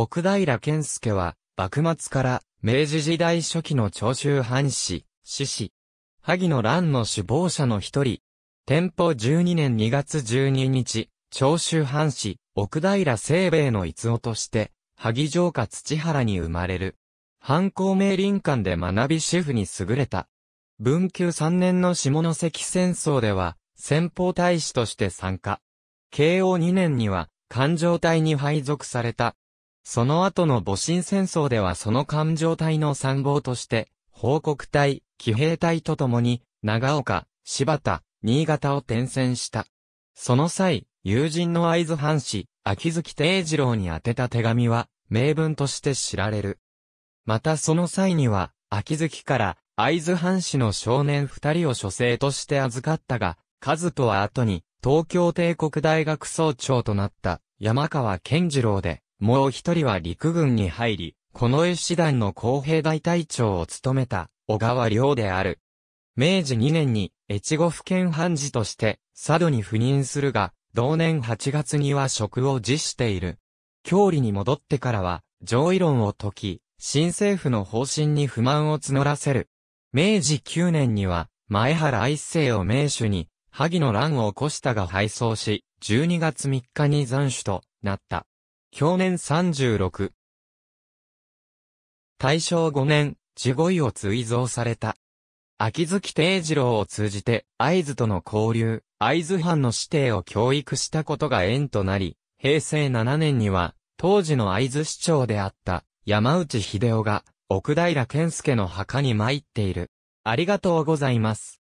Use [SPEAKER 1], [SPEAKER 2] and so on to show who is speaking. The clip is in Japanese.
[SPEAKER 1] 奥平健介
[SPEAKER 2] は、幕末から明治時代初期の長州藩士、志士。萩の乱の首謀者の一人。天保12年2月12日、長州藩士、奥平清兵衛の逸夫として、萩城下土原に生まれる。藩公明林間で学び主婦に優れた。文久3年の下関戦争では、先方大使として参加。慶応2年には、環状隊に配属された。その後の戊辰戦争ではその艦上隊の参謀として、報告隊、騎兵隊とともに、長岡、柴田、新潟を転戦した。その際、友人の会津藩士、秋月定次郎に宛てた手紙は、名文として知られる。またその際には、秋月から会津藩士の少年二人を書生として預かったが、和とは後に、東京帝国大学総長となった山川健次郎で、もう一人は陸軍に入り、近衛師団の公平大隊長を務めた、小川良である。明治2年に、越後府県判事として、佐渡に赴任するが、同年8月には職を辞している。郷里に戻ってからは、上位論を解き、新政府の方針に不満を募らせる。明治9年には、前原愛生を名手に、萩の乱を起こしたが敗走し、12月3日に残首となった。享年36。大正5年、地位を追贈された。秋月定次郎を通じて、合図との交流、合図藩の指定を教育したことが縁となり、平成7年には、当時の合図市長であった、山内秀夫が、奥平健介の墓に参っている。ありがとうござい
[SPEAKER 1] ます。